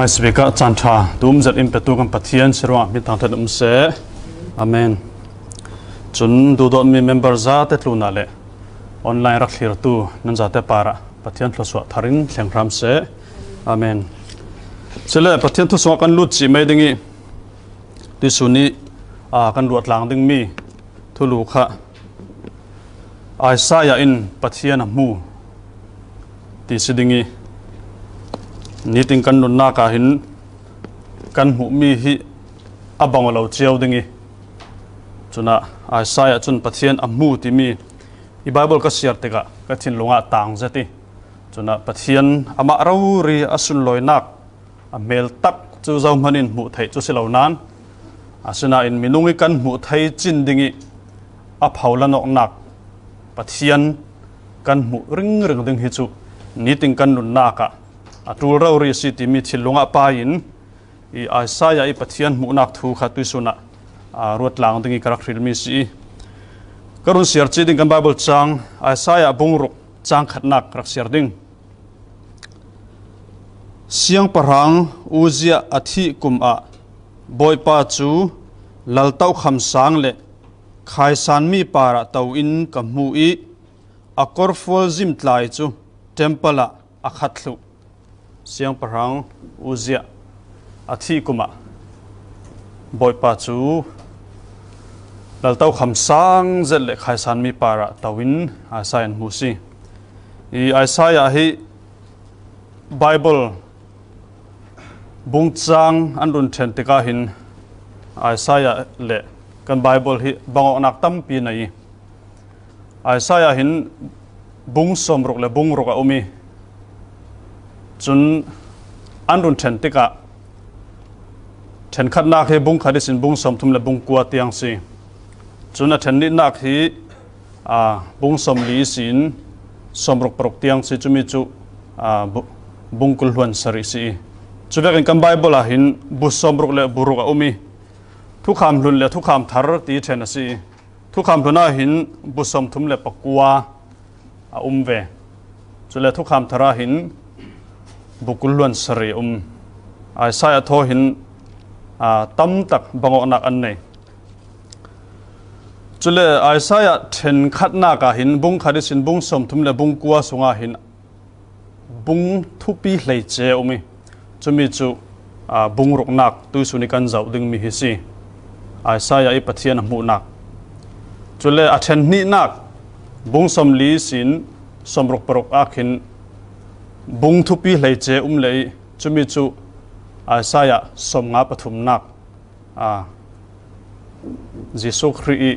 ไม่สิกะจันทาดูมจัดอิมเปตุกันปิญเทียนสรวามีทางเทนุมเสอเมนจนดูดอนมีเมมเบอร์ซาเตลูนาเลออนไลน์รักเลียตูนั่นจดเตปาระปฏิเทียนทศวทารินเสียงรำเสอเมนเสร็จแล้วปฏิเทียนทศวกันลุดิไม่ดิีงี่สุนีอากันรวดหลังดิงมีทุลูกะไอซายาอินปฏิเทียนมูดิสิดิึงนี่ติงกันนุนนากาหินกันหุมีฮิอับังเราเจียวดิ่งจุนะอาศัยจุนปัจเจียนอัมมูติมีอีบบเบิลก็เสียติกะก็ทิ้งลงอาต่างเจติจุนะปัจเจียนอามาเรารีอสุนลอยนัก อเมลตักจูเจ้ามันินมุไทยจูสิเหล่านั้นอาศนาอินมินุงิกันมุไทยจินดิ่งอับเาาลนอกนักปัจเจียนกันมุริงริงดิ่งฮิจุนี่ติงกันนุนนากา atul ra uri si ti mi thil lunga pa in i asaya i pathian mu nak thu kha tu suna a rot lang dingi karak thil mi si karun sir chi ding kan bible chang asaya bung ruk chang khat nak rak sir ding siang parang uzia athi kum a boy pa chu lal tau kham sang le khai san mi para tau in kamu i akor fol zim tlai chu temple a akhatlu siang parang uzia ati kuma boy pa chu lal tau kham sang zel le khai san mi para tawin asain musi i aisaya hi bible bung chang an run then te ka hin aisaya le kan bible hi bango nak tam pi nei aisaya hin bung som ruk le bung ruk a umi จุนอันรุนเทนติกะเทนขัดนักเบุงขัดิสินบุงสมทุมและบุงกัวเตียงสีจุนอันเทนนิ้นักีอ่าบุงสมลีสินสมรกปรกเตียงสีจุมิจุอ่าบุงกุลหวนสริสีจุดแรกกันไบเบิลหินบุสมรกและบุรุกอุมีทุกคำลุนและทุกคำทารตีเทนสีทุกคำลุน่าหินบุสมทุมและปกัวอุมเวจุดและทุกคำทาราหิน bukul luan sari um ai sai a tho hin a tam tak bango nak an nei chule ai sai a then khat na ka hin bung khari sin bung som thum le bung kwa sunga hin bung thupi hlei che umi chumi chu a bung ruk nak tu suni kan zau ding mi hi si ai sai a ipathian mu nak chule a then ni nak bung som li sin som ruk paruk akhin bung thu pi lei che um lei chumi chu a sa ngã som nga pathum à a jisu khri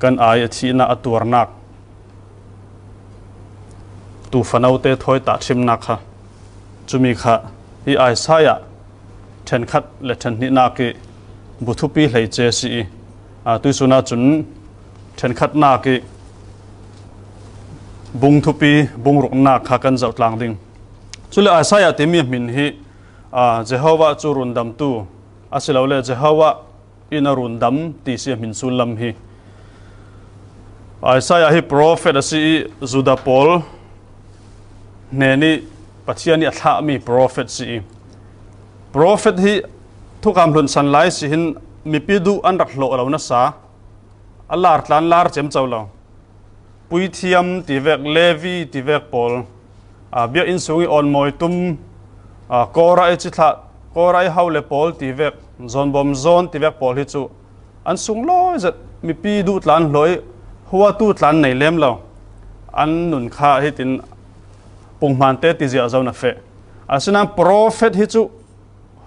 gần ai athi na atur nak tu phan fanau te thoi ta thim ha kha chumi ha thì ai sa ya then khát là then ni na ki bu thu pi chế che à a tu suna chun then khat na ki bung thu pi bung rục na ha gần zaut lang đình จุลอาศัยต็มีมินฮีเจ้าว่าจูรุนดัมตูอาศัยเราเลยเจ้าว่าอินารุนดัมตีเสียมินสุลัมฮีอาศัยฮีโปรเฟตสีจุดาพอลเนนี่ปัจจัยนี้ถ้ามีโปรเฟตสีโปรเฟตฮีทุกคำพูดสันไลสิหินมีปิดูอันรักโลกเรานะสาอัลลาร์ตันลาร์เจมเจ้าเราปุยเทียมตีเวกเลวีตีเวกพอลเบียอินสุงออนมอยตุมกอรายจิตจิกอรายเฮาเลปอลทีเวกซอนบอมซอนทีเวกปอลฮิตสุอันสุงลอยจัดมีปีดูตลันลอยหัวตูตลันในเล่มเราอันนุนคาฮิตินปุงมันเตติจิอเจ้าหน้าเฟอันสุนั้นพระเฟตฮิตสุ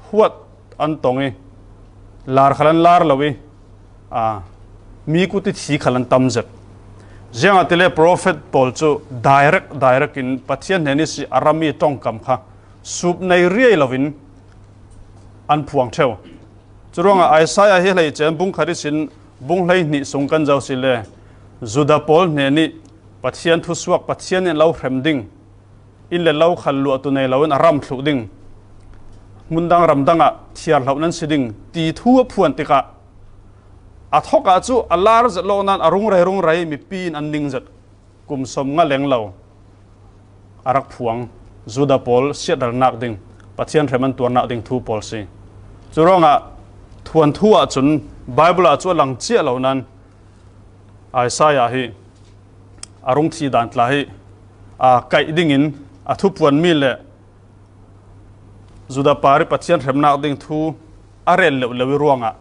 หัวอันตรงเอลาร์ขลันลาร์ลาวีมีกุฏิสีขลันตั้มจัด zenga tile prophet paul chu direct direct in pathian neni si arami tong kam kha sup nei riai lovin an phuang theu churonga isaiah hi lei chen bung khari sin bung lei ni sung kan jaw si le juda paul neni pathian thu suak pathian en lo hrem ding in le lo khal lu tu nei lo en aram thlu ding mundang ramdanga thiar lo nan siding ti thu phuan tika à thóc à chú à lar lâu nan à rung ray rung ray mi pin an ninh giật cùng som ngã leng lâu à rắc phuang juda pol siết đal nạc ding pathian reman tuan nạc ding thu pol si chú rong à thuần thu à chun bible à chú lang chia lâu nan Isaiah hi à rung thi đàn tla hi à cái ding in à thu puan mi lệ juda pari pathian remnak ding thu arel lo lo ruanga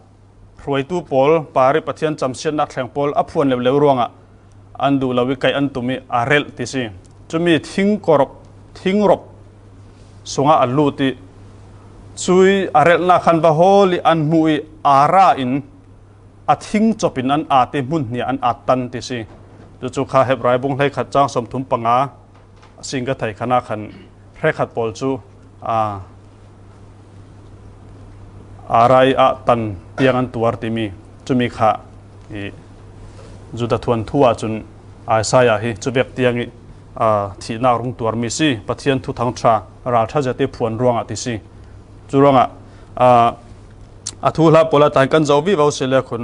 รวยตู้พอลปาริปัทยนจำเสียนนักแข่งพอลอัพวนเลวๆรวงอ่ะอันดูลาวิกายอันตุมีอาเรลติสิจะมีทิ้งกรบทิ้งรบสงะอัลลูติช่วยอาเรลนักขันบะโฮลีอันมุยอาราอินอัทิ้งจบินอันอาติมุนเนียอันอัตันติสิจูจุคาเฮบไรบุงให้ขัดจ้างสมทุมปังอาสิงกะไทยคณะขันเรขัดพอลจูอ่าอะไรอะตันเตียงอันตัวติมีจุมิขะจุดทวนทัวจนอาศัยฮิจุเวกเตียงที่นารุงตัวมีสิปะเทียนทุทังชาราชาจะติพวนรวงอ่ะที่สิจุรวงอ่ะอาทุลาปลแต่งกันเจ้าวิวเสเลคน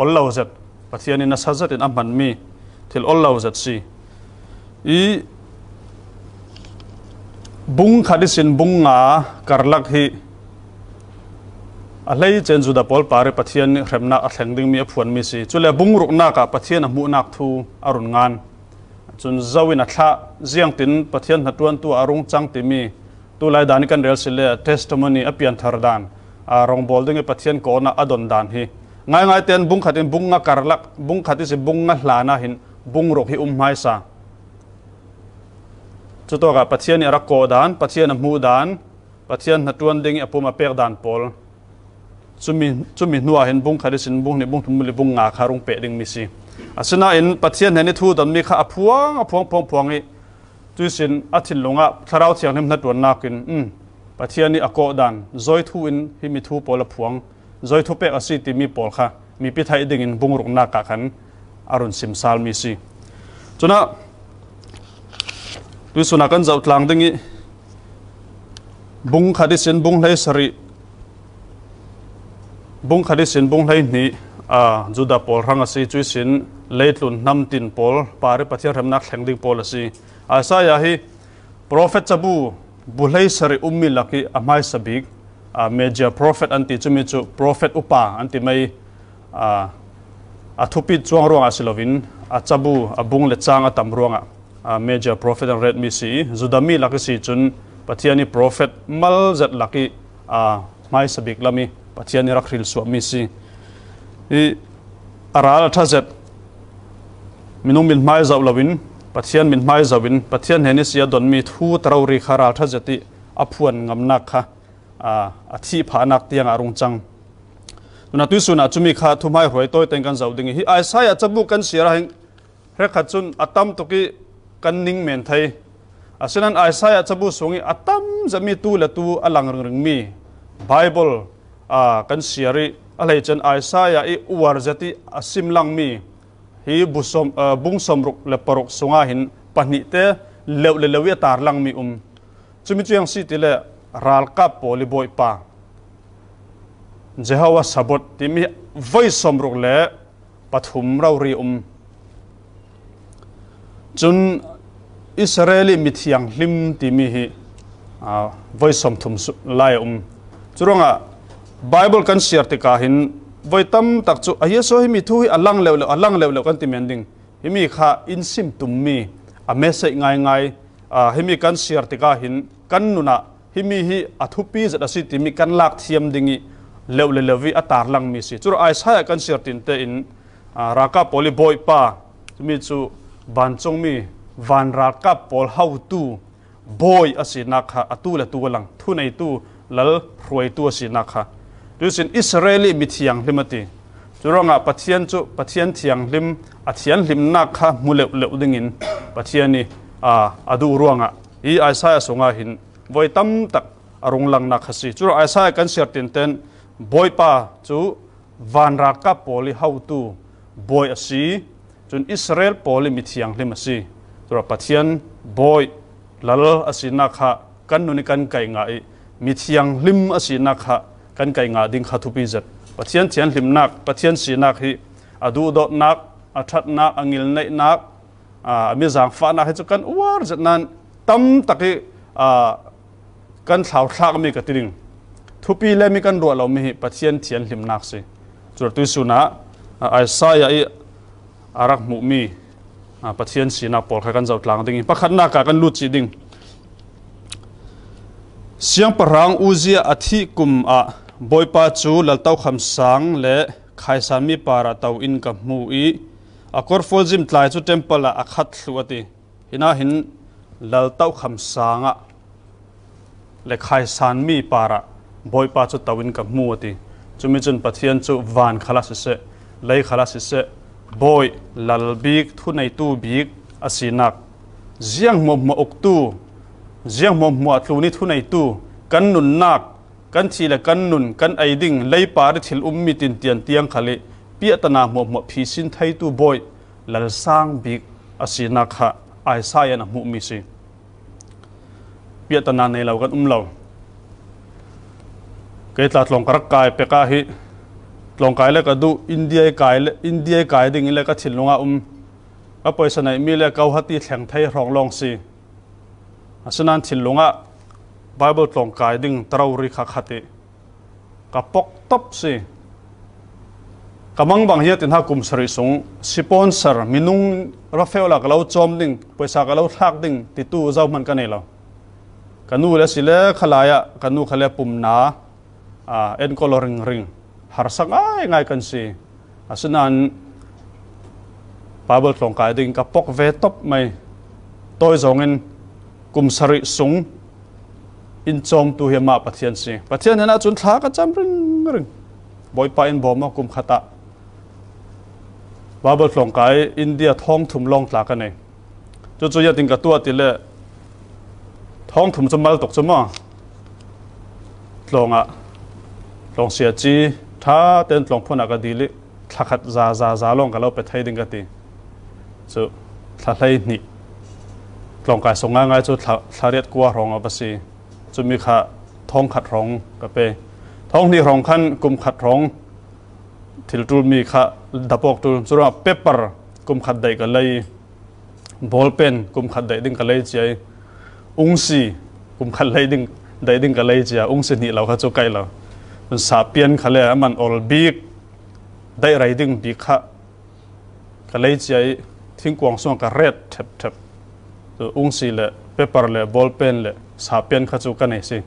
อัลลอฮฺเ็ดปะเทียน่นัสเดตินอัมบันมีที่อัลลอฮฺเจ็ดสิอีบุ้งขัดิสินบุ้งอ่ะการลักฮีอะไรเจนจุดาบอลปารีพัทยานี่เรมนาอัลเซงดิงมีผู้นมิสิจุลเลบุงรุกนักพัทยานมุนักทูอารุณงานจุนจาวินัทละเจียงตินพัทยานหัทวนตัวอารุณจังติมีตัวาลดานิกันเรียลสิเลเทสต์มันนี่อภิญธารดานอารองบอลดึงพัทยานโกนาอดอนดานฮีไงไงเตียนบุงขัดินบุงงักการลักบุงขัดิสิบุงงักลานาหินบุงรุกฮิอุมไมฮซาจุดตัวกับพัทยานี่รักโกดานพัทยานมุดานพัทยานหัทวนดึงอภูมาเปิดดานพอลจุมิจุมหนัวเห็นบุ้งขาดสินบุ้งในบุ้งทุ่มลีบุ้งงาคารุงเป็ดดึงมีสิอาชนาเห็นปัจเจียนเห็นทูดันมีข้าพวงพวงพวงพวงอีจุสินอาทิตย์ลงอ่ะคาราวเทียงเห็นนัดวนนากินอืมปัจเจียนนี่อโกดันร้อยทูอินหิมีทูปอลพวงร้อยทูเป็ดอาศิติมีปอลค่ะมีพิธาดึงินบุ้งรุงนากขันอรุณสิมซาลมีสิจุนะดูสุนักันเจ้าตลางดึงอีบุ้งขาดสินบุ้งเลยสรีบุงคดีสินบุงไหนี้อ่าจุดาปอลรังสีจุสินเลตุนนำตินปอลปาริปัทียรมนักแข่งดิ่งปอลสีอาศัยฮี p r o เฟตจับูบุไลสรีอุมมิลักีอามายสบิกอ่าเมเจอร์ p r o p h e อันติจุมิจุ p r o เฟตอุปาอันติไม่อ่าอาทุปิดจวงรวงอาศิลวินอาจับูอาบุงเลจางอาตำรวงอ่ะอ่าเมเจอร์ p r o p h e อันเรดมิสีจุดามีลักีสีจุนปัทียนี p r o เฟตมัลจัดลักีอ่าไม่สบิกลามีปัจจัยนี้รักเริลสวมมิสิอีอาราลทัศน์มินุมินไม้ซาลวินปัจจัยมินไม้ซาวินปัจจัยเฮนิสยาดอนมีทูตราวรีคาราทัศน์ที่อภวนงำนักค่ะอ่าทธิพานักทตียงอารุงจังดูนัทุสุนัทุมิค่ะทุไม่หวยโต้เต็งกันสาวดิ้งฮีไอสายจะบุกันเสียแรงเรียกขัดจนอัตมตุกิกันนิ่งเหม็นไทยอาศัยนั้นไอสายจะบุกสุงิอัตมจะมีตู้และตู้อลังเริงมีไบเบิลกันเสียริอะไรจันไอซายาอีอวาร์จติอสิมลังมีฮีบุสมบุงสมรุกเลปรุกสุงหินปนิเตเลวเลวเวตาลังมีอุมจุมิจุยังสิติเลรัลกับโปลิบอยปาเจ้าว่าสบดทีมีไว้สมรุกเลปฐุมราเรีอุมจนอิสราเอลมิทียังลิมทีมีฮีไว้สมทุมไลอุมจุรงอ่ะ Bible kan siar ti ka hin voitam tak chu ahia so hi mi thu hi alang lew lew alang lew lew kan ti mending hi mi kha in sim tum mi a message ngai ngai a hi mi kan siar ti ka hin kan nuna hi mi hi athupi zat asi ti mi kan lak thiam dingi lew lew lewi atar lang mi si chur ai sa kan siar tin te in raka poli boy pa mi chu ban chong mi van raka pol how tu boy asi nakha atula tu lang thu nei tu lal ruai tu asi nakha ดูสินอิสราเอลมิเทียงลิมติจุรงอ่ะปัเทียนจุปัเทียนเทียงลิมอัเทียนลิมนักฮะมุเลวเลวดึงินปัเทียนนี่อ่าอดูรวงอ่ะอีไอซายสงอาหินไว้ตั้มตักอรุงลังนักฮะสิจุรไอซายกันเสียตินเตนบอยป้าจุวันรักกับโพลิฮาวตูบอยอาีจนอิสราเอลโพลิมิเทียงลิมสิจุรปะเทียนบอยลลอาศีนักฮะกันนุนิกันไก่ไงมิเทียงลิมอาศีนักฮะ kan kai nga ding khatu pi zet pathian chian hlim nak pathian si nak hi adu do nak a that nak angil nei nak a mi zang fa nak hi chu kan war zet nan tam taki a kan thlau thlak mi ka tiring thupi le mi kan ro lo mi hi pathian chian hlim nak si chur tu suna ai sa ya i arak mu mi pathian si nak por kha kan zau tlang ding pakhat nak ka kan lut chi ding siang parang uzia athi kum a บอยปาจูลลต้าคำสั่งและขายสามีปาราเต้าอินกับมูอีอักรฟอลจิมทลายชุดเทมเพลอักขัดสวัสดีเห็นอะไรลลต้าคำสั่งอะและขายสามีปาราบอยปาจูตาอินกับมูอีจุมิจุนปัทยันจูวานขลาสิเซไลขลาสิเซบอยลลบีกทุนในตู้บีกอาศินักเจียงมุมมอกตู้เจียงมุมมอตุนิทุนในตู้กันนุนนักกันชีละกันนุนกันไอดิ่งเลยปาริทิลอุมมิตินเตียนเตียงขลิเปียตนาหมวหมวพีสินไทยตูบอยลลสร้างบิกอาศินักฮะไอซายัหมุมีสิเปียตนาในเรากันอุ้มเราเกิดตาลงกระกายเปกาฮิลงกายเล็กดูอินเดียกายอินเดียกายดิ่งเล็กชิลลงอาอุ้มอปัยสนัยมีเล็กเกาหัตีแข่งไทยรองลองสิอาศนันชิลลงอา Bible tong kai ding trauri kakhati kapok top si kamang bang hiya tin hakum sari sung sponsor minung rafeola kalau chom ding paisa kalau thak ding ti tu zau man kanai lo kanu la sile khalaya kanu khale pumna a en coloring ring harsang ai ngai kan si asunan Bible tong kai ding kapok ve top mai toy zongin kum sari sung อินจงตัวเฮียมาปะเทียนสิปะเทียนเนี่ยนะจุนท้ากันจำริงริงบอยปายนบอมกุมขะตะบาบลสงไกอินเดียท้องถุมลองตากันเองจุดจุดยัดติงกับตัวติเล่ท้องถุมจะมาตกสมมาลองอ่ะลองเสียจีถ้าเต้นลองพูนักดีลิทักขัดซาซาซาลองกันแล้ไปไทยดิงกันตีสุดทัศน์นี่ลองกายสงงานไงจุดทัศน์เรียกวัวรองอ่ะภาษีสุมิขะท้องขัดร้องกับเปท้องที่ร้องขั้นกุมขัดร้องทิลตูมีขะดับออกตูสุราเปปเปอร์กุมขัดได้กันเลยบอลเป็นกุมขัดได้ดึงกันเลยเจองซีกุมขัดเลยดึงได้ดึงกันเลยเจองศีนี่เราเขาจะไกลเรามันสาเปียนเขาเลยมันออลบีกได้ไรดึงบีขะกันเลยเจทิ้งกวางส่วนกระเร็ดแทบแทบองซีเลยเปเปอร์เลยบอลเป็นเลยสาเปียนขจุกันเองสิ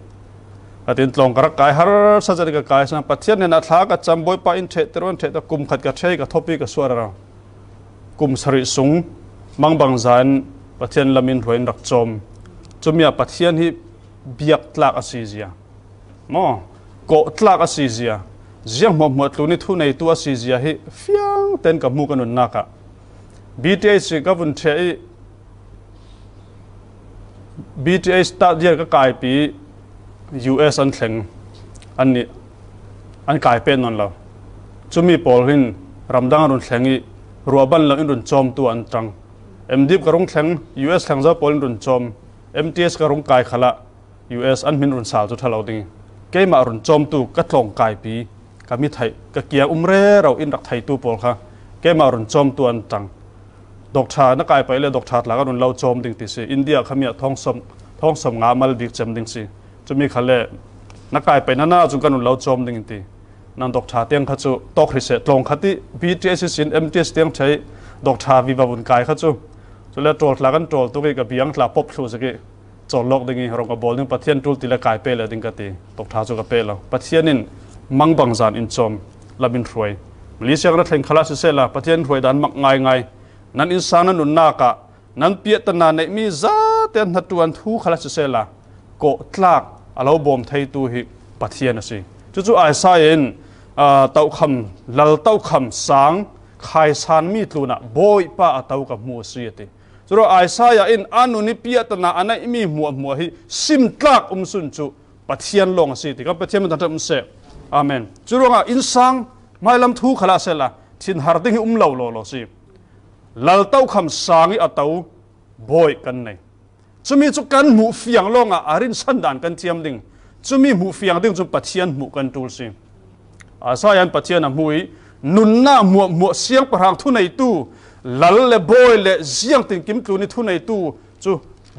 อาทิตย์ลงกระกายฮาร์สัจริกกายสนาปัจเจียนนัทลากัจำบอยปะอินเทตรวันเทตกุมขัดกัดเชยกัทบิกัสวรเรากุมสริสุงมังบางจันปัจเจียนลามินรวยรักจอมจุมีปัจเจียนที่เบียกตลากอสิเซียมอโกตลากอสิเซียเสียงมอมหมดลุนิทุในตัวสิเซียให้ฟียงเต้นกับมูกันนุนนักะบีทีเอสกับวุนเชย b t s ตั r t เดียก็กลายปี US อันเซ็งอันนี้อันกลายเป็นนั่นเราจุมีปอลหินรำดังรุนเข่งอีรัวบันเราอินรุนจอมตัวอันตัง MD กระรงเข็ง US เข็งจะปอลินรุนจอม MTS กระรงกายขละ US อันมินรุนสาวจุดทะเลาดิงเกมารุนจอมตัวก็ตรงกลายปีกามิไทยก็เกียร์อุ้มเร่เราอินรักไทยตัวปอลค่ะเกมารุนจอมตัวอันตังดอกชาหน้ากายไปเลยดอกชาหลังกนุนเราโจมดิ่งติสิอินเดียขมีท้องสมท้องสมงามาลบิกจมดิ่งสิจะมีขั้นเลนักายไปนั่นน่าจุกันนุนเราโจมดิ่งตีนั่นดอกชาเตียงขจุตอกฤษเสตลงขัดที่บีทีเอสสินเอ็มทีเอสเตียงใช้ดอกชาวิบวุนกายขจุจุแลตรวจหลังกันตรวจตัวกับเบียงหลับพบสูสกิจอดล็อกดิ่งเรงกบอลนึงปะเทียนตุลติละกายเปเลยดิ่งกตีดอกชาจุกับเปเราปะเทียนนินมังบังจานอินจอมลาบินรวยมาเลเซียงรไเทงคลาสเซล่ะปะเทียนรวยดันมักง่ายง่ายนั้นอินสานันนุนนากะนั้นเปียตนาในมีซาเตียนหัตวันทูขลัสเซลาโกตลากอาลาบอมไทยตูหิปัทเทียนสิจูจุไอ้สายเอ็นเต้าคำลัลเต้าคำสังขายสานมีตลูนะบอยป้าเต้ากับมัวเสียติจู่ๆไอ้สายเอ็นอันนุนิเปียตนาอันนี้นมีมัวมัวหิซิมตลากอุมสุนจูปัทเทียนลงสิติก็ปัทเทียนมันทำเสกอเมนจู่ๆอินสังไม่ลำทูขลัสเซลาทินฮาร์ดิงอุมเลวโลโลสิลลเต้าคำสางิอาเตาบอยกันในจะมีจุกันหมู่ฟียงลงอ่ะอารินสันดานกันเทียมดิ่งจะมีหมู่ฟียงดิ่งจุปัจเจียนหมู่กันตูลสิอาศัยอันปัจเจียนหมู่นุนหน้าหมวกหมวกเสียงประหางทุนในตู้ลลเลบอยเลเสียงติงกิมตูนิทุนในตู้จุ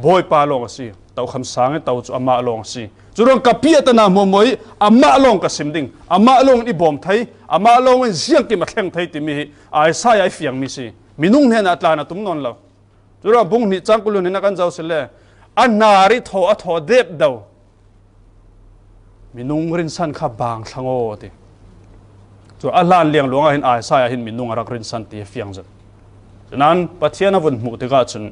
บอยปาลงสิเต้าคำสางิเต้าจุอามาลงสิจุดงกับเพียตนาหมวยอามาลงกับสิมดิ่งอามาลงอีบอมไทยอามาลงเสียงกิมแข่งไทยติมีไอาสายไอเฟียงมีสิ minung ne na tla na tum non lo tura bung ni changkulu ni na kan jaw sile an nari tho a tho dep do minung rin san kha bang thango ti chu a lan liang luanga hin ai sa hin minung rak rin san ti fiang ja nan pathian avun mu te ga chun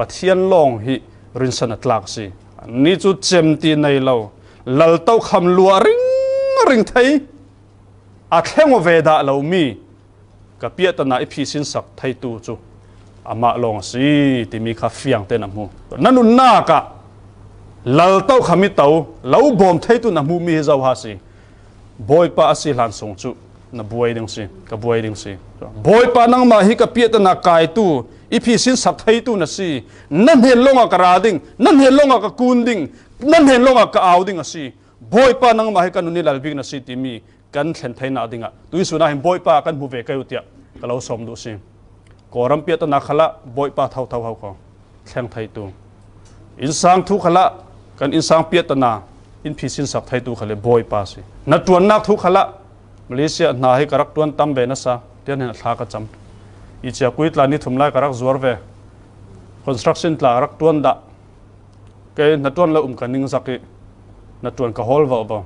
pathian long hi rin san atlak si ni chu chem ti nei lo lal tau kham lua ring ring thai a thleng ve da lo mi กับเพียตนานอพีสินสักไทยตูจูอามาลงสิที่มีข้าฟียงเต้นมุนั่นนุนนากะลลเต้าขมิเต้าเลาบอมไทยตูนมุมมีเจ้าฮาสิบอยป้อาศิลันสงจูนบวยดึงสิกบวยดึงสิบอยป้านังมาฮิกบเพียตนากายตูอีพีสินสักไทยตูนสินั่นเห็นลงอกราดิงนั่นเห็นลงอกกูนดิงนั่นเห็นลงอกอาดิงสิบอยป้านังมาฮิกันุนิลลบิกนสิที่มีกันเข็นไทยนาดิงะตุยสุนัขบอยป้ากันบุเวกัยุติอ่ะก็เราสมดูสิกอรัมเปียตนาขละบอยป้าเท่าเท่าเขากองแข่งไทยตุอินสังทุกขละกันอินสังเปียตนาอินพิสินสักไทยตุขเลบอยป้าสินัดวนนักทุกขละมาเลเซียนาให้กรักตวนตั้มเบนัสซาเดียนเห็นทากระจำอีเจ้ากุยตลานิ่ถุมไลยกรักจวรเวคอนสตรักชั่นตลารักตวนดะเกนัดวนละอุ่มกันนิ่งสักนัดวนกะฮอลวะบ่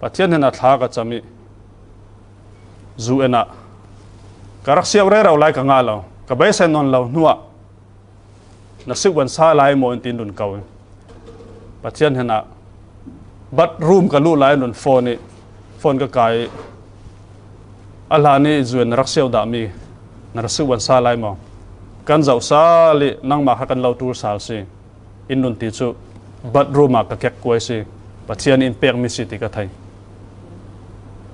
ปัจจัยนั้นท่ากระทำมีจูเอนะาการักษาเรื่องเราไล่กันงาเราการเบสเซนนนเราหนัวนักศึกันซาไล่โมนตินดุนเก่าปัจจัยนั้นบัตรูมกับลู่ไล่ดุนโฟนี่โฟนก็กายอัลลานี่จูเอนรักษาดามีนักศึกันซาไล่โมกันเจ้าซาลีนั่งมาหากันเราทูลสาลสิอินดุนติจูบัตรูมากับแก๊กควยสิปัจจัยนี้เป็นมิสิติกาไทย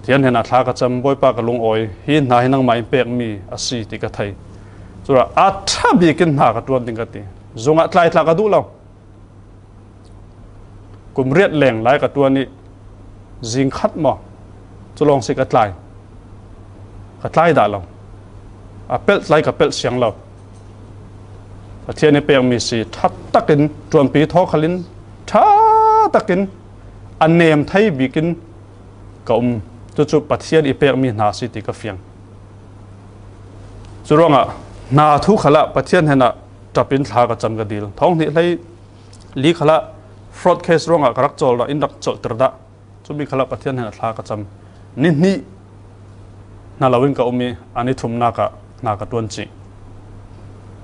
เทียนเห็นอัฐากระจำบอยปากลงอ้อยหินหายนังไม้เป็กมีอาศีติกะไทยจุระอัฐบีกินหากตัวดิงกติจงอัตไลทลากระดูเรากุมเรียดแหล่งหลายกระตัวนี้จิงคัดมอจะลองสิกระายกระไยด่าเราอาเปิลไลกับเปิลเสียงเราเทียนนเปียงมีสีทัดตะกินจวนปีท้อขลินทัดตะกินอันเนมไทยบีกินกุมจู่ๆปัจจัยอีเปรมีนาสิติกฟียงจู่ๆงะนาทุขละปัจจัยเห็นะจะเป็นทากจำกระดิลท้องนี่เลยลีขละฟรอดเคสรวงะกระจกจอลอินดักจอตรดะจุ่มีขละปัจจัยเห็นะทากจำนิ่นี่นาลาวินกับอมีอันนี้ทุมนากะนากะตวนจิ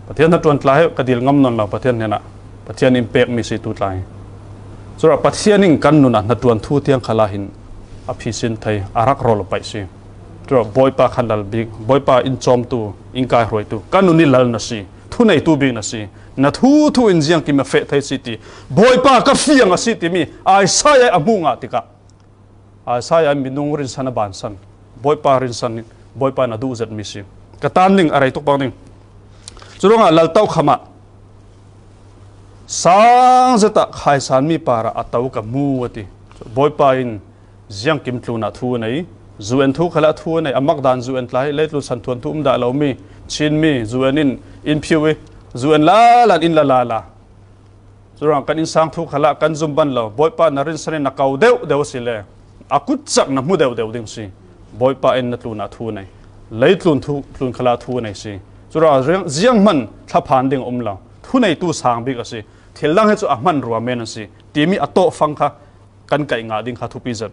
ปัจจัยนัดตวนทลายกระดิลงมนนละปัจจัยเห็นะปัจจัยอิมเปรมีสิตุไลสยจู่ปัจจัยนิ่งกันนุนะนัดวนทูเทียงขลาหิน a phi sin thei arak rol pai si tro boy pa khalal bi boy pa in chom tu in kai roi tu kanuni lal na si thu nei tu bi na si na thu thu in jiang ki ma fe thei si ti boy pa ka fiang a si ti mi ai sai ai amunga ti ka ai sai ai minung rin sana ban san boy pa rin san boy pa na du zat mi si ka tan ning arai tok bang ning churunga lal tau khama sang zata khai san mi para atau ka mu ati boy pa in เจียงกิมทูนัทูนัยจูเอ็นทูขลัทูนัยอมักดานจูเอ็นไลเลตุสันทวนทุ่มดาเหลามีชินมีจูเอ็นอินอินพิวิจูเอ็นลาลันอินลาลาลาจรองกันอินสังทูขลักันจุมบันเหลาบอยป้านารินสันนักเอาเดวเดวสิเลอาคุศักนะมุเดวเดวดิมงสิบอยป้าเอ็นนัทูนัทูนัยเลตุนทูทุนขลัทูนัยสิจรองเจียงมันทับพันดิ้งอุมเหลาทูนัยตู้สังบิกสิเทลังให้จูอัมมันรัวเมนสิทีมีอัตโต้ฟังค่ะกันไก่งาดิ้งค่ะทุพิจัด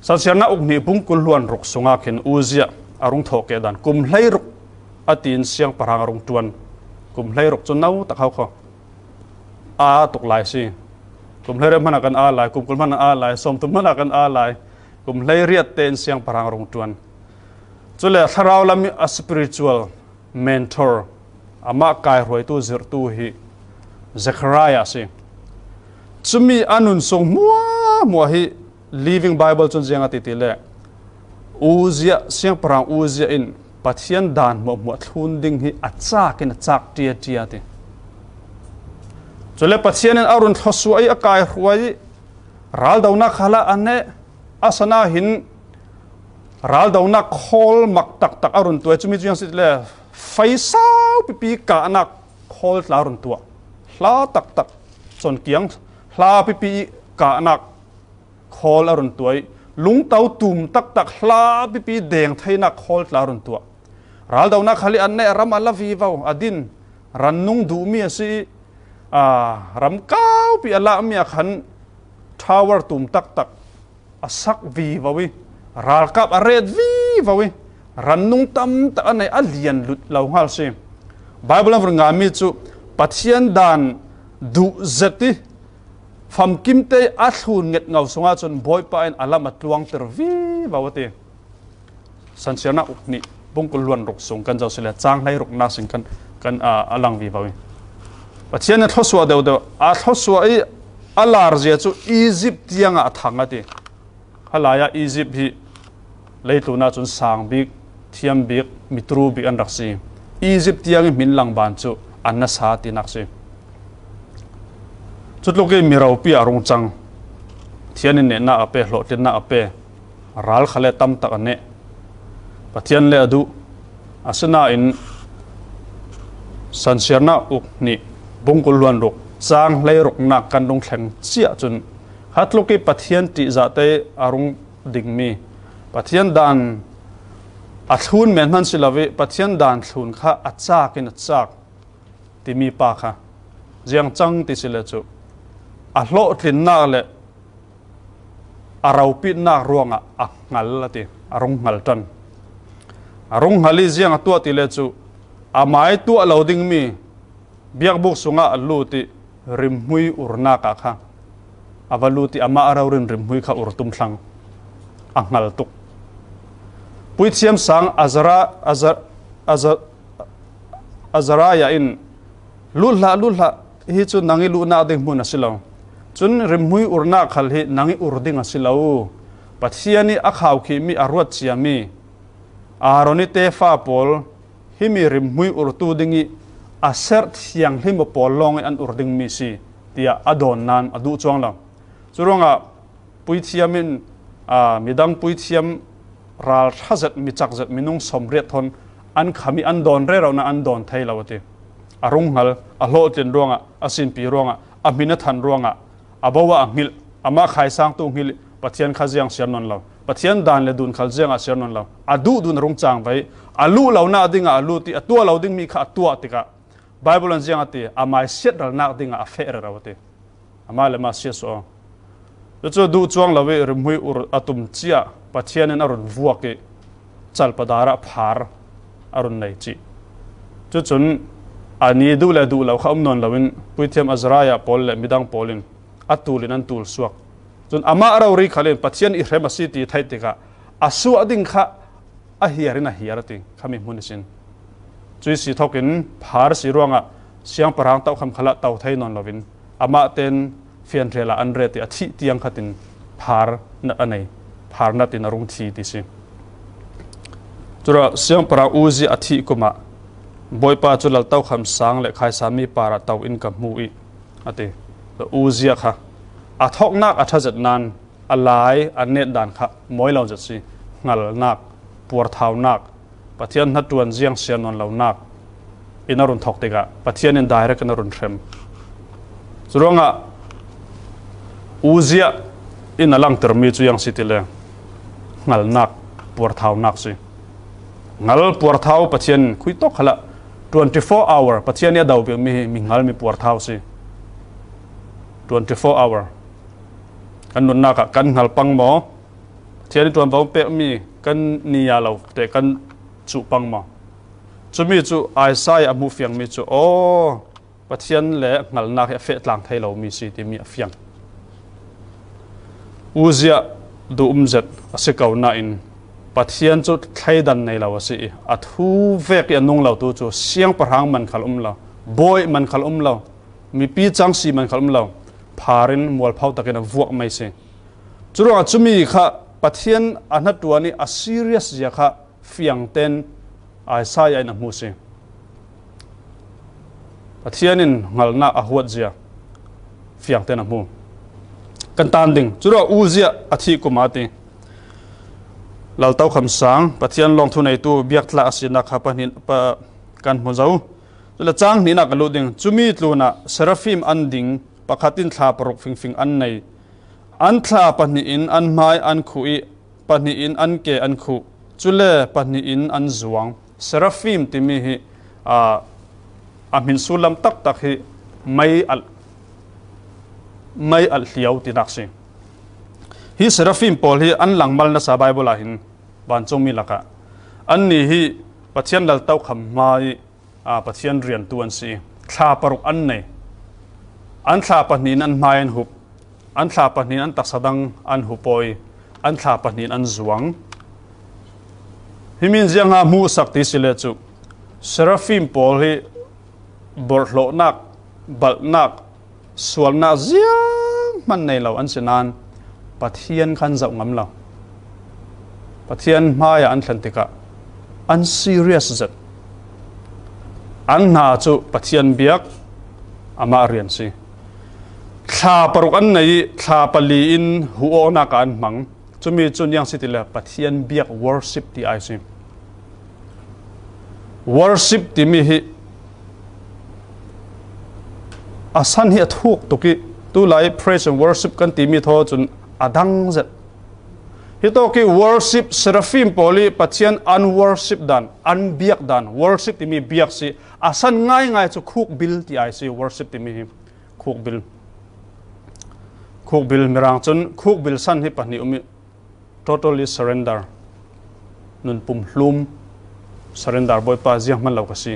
sarsiarna ukni bung kulluan ruk sunga khen uzia arung thoke dan kum hlei ruk atin siang parang arung tuan kum hlei ruk chu nau tak hau kho a tuk lai si kum hlei rem hanakan a lai kum kul man a lai som tum hanakan a lai kum hlei riat ten siang parang arung tuan chule tharau lam a spiritual mentor ama kai roi tu zir tu hi Zechariah si chumi anun song mua mua hi living bible chun jenga ti ti le uzia siang prang uzia in pathian dan mo mo thun ding hi achak in achak tia tia te chole pathian in arun thosu ai akai ruai ral dauna khala ane asana hin ral dauna khol mak tak tak arun tu chumi chuang sit le faisau pi pi ka nak khol la arun tu la tak tak chon kiang hla pi pi ka nak khol a run tuai lung tau tum tak tak hla bi pi deng thaina khol tla run tua ral dau na khali an ne ram ala vi vau adin ran nung du mi si a ah, ram kau pi ala mi khan tower tum tak tak asak sak vi vawi ral kap a red vi vawi ran nung tam ta anai a lian lut lau hal si bible ang nga mi chu pathian dan du zeti Kim fam kimte a thlun nget ngaw songa chon boy pa en alamat luang ter vi bawate san serna ukni bongkul luan rok song kan jaw sele chang lai rok na sing kan kan a alang vi bawi achian thoswa de de a thoswa ai alar je chu egypt yanga athanga te halaya egypt hi leituna chun sang bik thiam bik mitru bik an raksi egypt yang min lang ban chu anna sa ti nak si จุดลูกเกมีเราปีอารุงจังเทียนนี่เนี่ยน่าอเปะหลอดน่าอเปะรัลขเลตั้มตักเนี่ยปัจเจียนเลอดูอาศนาอินสันเสียนาอุกนี่บุงกุลวนรุกจางเลยรุกนักกันดงแข็งเสียจนฮัตลูกเกปัจเจียนติจัตเตอารุงดิ่งมีปัจเจียนดานอัตหุนเหมือนนั่นสิลาเวปัจเจียนดานหุนข้าอัจฉากินอัจฉากที่มีปากค่ะเจียงจังที่สิเลจุ a hlo thlin na le a ro pi na ruanga a ngal la ti a rong ngal tan a rong hali ziang atua ti le chu a mai tu a lo ding mi biak buk sunga a lu ti rim hui urna ka kha avalu ti ama arau rin rim hui kha ur tum thlang a ngal tuk pui thiam sang azara azar azar azaraya in lu la lu la hi chu nangi lu na ding mun a silaw จนริมหุยอุรนาขัลฮหนังอุรดิงสิลาวปัจเจียนีอาข่าวขีมีอารวดเชียมีอารอนิเตฟาปอลฮิมีริมหุยอุรตูดิงิอาเซร์เสียงฮิมปอลลองอันอุรดิงมีสีที่อดอนนันอดูจวงลังจุรงอปุยเชียมินอ่ามีดังปุยเชียมราชฮัจมิจักจัดมินุงสมเรียทนอันขามีอันดอนเรรานะอันดอนไทยเราตีอารุงหัลอาโลจินรวงอ่ะอาสินปีรวงอ่ะอามินทันรวงอ่ะอาบวอะอิลอามาขายสังตุงิลปัจเจียนขจังเสียนนนลาปัจเจียนดานเลดุนขจังอาเสียนนนลาอดูดุนรงจางไป้อาลูเหล่านาดิงอาลูที่ตัวเราดิงมีขาตัวติกะไบเบิลนั่งอาทีอามาเสียดนาดิงอาเฟร์ราวตีอามาเลมาเสียสอแล้วจะดูจวงเราเวรมวยอุรอตุมเจียปัจเจียนนั้นรุนวัวกิจัลปดาระพารอรุณไนจีจุดจุนอันนี้ดูแลดูเราเขาอุ้มนอนเราเป็นพุทธิมอัจรายาพอลและมิดังพอลินอัตุลินันตุลสวกจนอามาเราเรียกเลยปัจจัยนอิเรมัสิทตีไทยติกาอาสัวดิ่ง่ะอาเฮียรินาเฮียรติคขามิมุนิชินจุยสีทอกินพาร์สีรวงอ่ะเสียงประหังเต้าคำขลัดเต้าไทยนนลวินอามาเตนเฟียนเรลาอันเรติอาทิตียงขัดินพาร์นอันไหนพาร์นัตินารุงทีติสิจุระเสียงประงอุจิอาทิตย์กุมะบอยปาจุดลเต้าคำสังเลขายสามีปาระเต้าอินกับมุอิอาทิตย์อูเซียค่ะอัทอกนักอัทจัดนันอะไรอันเนตดันค่ะมวยเราจัดสิงัลนักปวดเท้านักปะเทียนนัดตวนเจียงเสียนนเรล่านักอินารุนทอกติกะปะเทียนนินได้รักนารุนเทมสรงะอูเซียอินาลังเตอร์มีจุยังสิติเลงัลนักปวดเท้านักสิงัลปวดเท้าปะเทียนคุยตกขละ24 hour ปะเทียนเนี่ยดาวเปียมีมีงัลมีปวดเท้าสิ24 hour kan nun naka kan ngal pang mo thian tuan vong pe mi kan niya lo te kan chu pang mo chu mi chu ai sai amu fiang mi chu o oh, pathian le ngal nak fe tlang thai lo mi si ti mi fiang uzia du umzet ase kau na in pathian chu thai dan nei lo ase a thu vek ya nung lo tu chu siang parhang man khal um lo boy man khal um lo mi pi chang si man khal um lo pharin mual phau takin a vuak mai se churung a chumi kha pathian a na tuani a serious ya kha fiang ten ai sai ai na mu se ngal na a huat zia fiang ten a mu kan tan ding chura u zia a thi kuma te lal tau kham sang pathian long thu nei tu biak tla asina kha panin pa kan mo zau chula chang ni na ka lu ding chumi tlu seraphim an ding pakhatin thla paruk fingfing an nei an thla pahni in an hmai an khu i pahni in an ke an khu chule pahni in an zuang seraphim timi hi a amin sulam tak tak hi mai al mai al hiau tinak si hi seraphim pol hi an langmal na sa bible a hin ban chong mi laka an ni hi pathian lal tau kham mai a pathian rian tuan si thla paruk an nei อันทาปนินอันไมอันหุบอันทาปนินอันตักสดังอันหุปอยอันทาปนินอันจวงฮิมินเจียงฮามูสักติสิเลจุเซราฟิมโพลฮิบอร์โลนักบัลนักสวนนาเจียงมันในเราอันสินานปะเทียนขันเจ้างำเราปะเทียนมายาอันสันติกะอันซีเรียสจัดอันนาจุปะเทียนเบียกอามาเรียนสิชาปรุกันไหนชาปลีอินหัวนักอันมังจุมีจุนยังสิทธิ์ละปัจจเียนเบียกวอร์ชิปที่ไอซิมวอร์ชิปที่มีฮิอาสันฮิทุกตุกิตุไลเพรสวอร์ชิปกันที่มีทอจุนอดังเจฮิตโกเควิร์ชิปเซราฟิมโพลีปัจเจียนอันวิร์ชิปดันอันเบียกดันวิร์ชิปที่มีเบียกสิอาสันง่ายง่ายจะคุกบิลที่ไอซีวิร์ชิปที่มีคุกบิล Kuk bil mirang chun khuk bil san hi pahni umi totally surrender nun pum hlum surrender boy pa jiang man lo ka si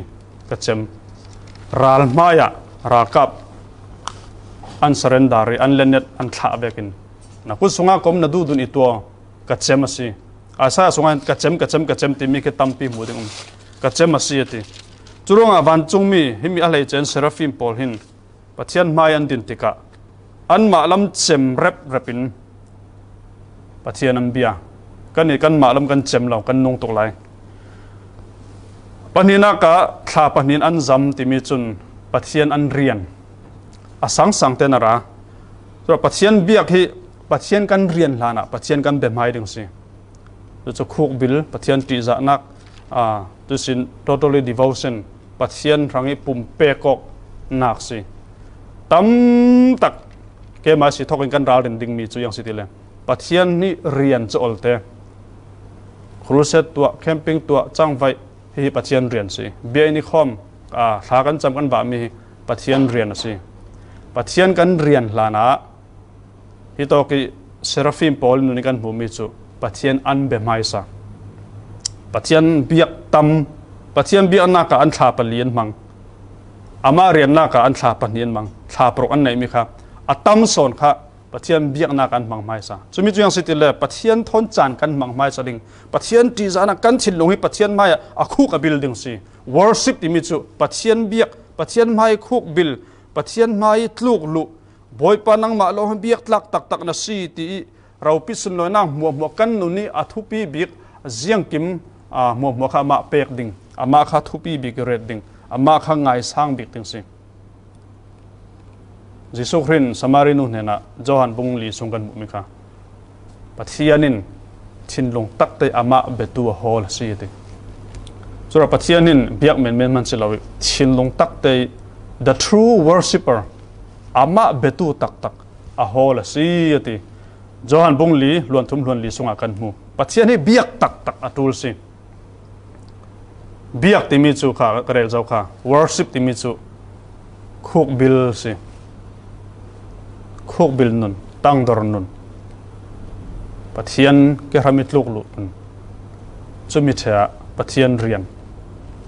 ral maya, rakap, an surrender an lenet an tha bekin na ku sunga kom na du dun i to ka asa sunga ka chem ka chem ti mi ke tampi mu ding ka chem si ti churonga wan chung mi himi alai chen seraphim pol hin pathian mai din tika อันมาลำเจมเร็บรปินปะเทียนันเบียกันนี่กันมาลำกันเจมเหล่ากันนงตกไหลปนินากะทลาปนินอันจำติมีจุนปะเทียนอันเรียนอสังสังเตนระตัวปะเทียนเบียกที่ปะเทียนกันเรียนลานะปะเทียนกันเบมไฮดิงซีตัวจะคุกบิลปะเทียนตีจกนักอ่าตัวสิน totally devotion ปะเทียนรังอีปุ่มเปกอกนักซีตั้มตักแกมาสิทอกินกันราวเนดิงมีจุยังสิทิเลยปัจเจียนนี่เรียนจะอลเตครูเซตตัวแคมปิ้งตัวจ้างไว้ที่ปัจเจียนเรียนสิเบียนี่คอมอ่าทากันจำกันบ่มีปัจเจียนเรียนสิปัจเจียนกันเรียนลานะฮิตโอกิเซราฟิมพอลนุนกันบุมิจุปัจเจียนอันเบมายซะปัจเจียนเบียกตัมปัจเจียนเบียกนักอันชาปเลียนมังอามาเรียนนักอันชาปเลียนมังชาโปรอันไหนมีครับอัตมสนค่ะปัจเจียนเบียกนากันมังไม่ซะสมิจุยังสิติเลยปะเทียนทนจานกันมังไม้ซะดิงปัจเจียนตีจานักกันชินลงให้ปัจเจียนไม่อะคู่กับบิลดิงสิวอร์ซิปที่มิจุปัจเจียนเบียกปัจเจียนไม่คู่บิลปัจเจียนไม่ทลุกลุบอยปานังมาโลหเบียกลักตักตักนาสิทีเราพิสูจน์เลยนะหมวกหมวกกันนู่นนี่อัทุปีบิกเจียงกิมอ่าหมวกหมวกขมาเปกดิงอามาข้าทุปีบิกเรดดิงอามาข้าไงสร้างบิกดิงสิ jisu khrin samari nu hne na johan bung li sung kan mu mi kha pathianin thinlung takte ama betu hol si te sura pathianin biak men men man chilawi thinlung takte the true worshipper ama betu tak tak a hol si ti johan bung li luan thum luan li sunga kan mu pathian hi biak tak tak atul si biak ti mi chu kha kare zau kha worship ti mi chu khuk bil si ครุกบิลนุนตั้งดรนุนปจเจียนกิทมิตลูกลุนจุมิเชะปจเจียนเรียน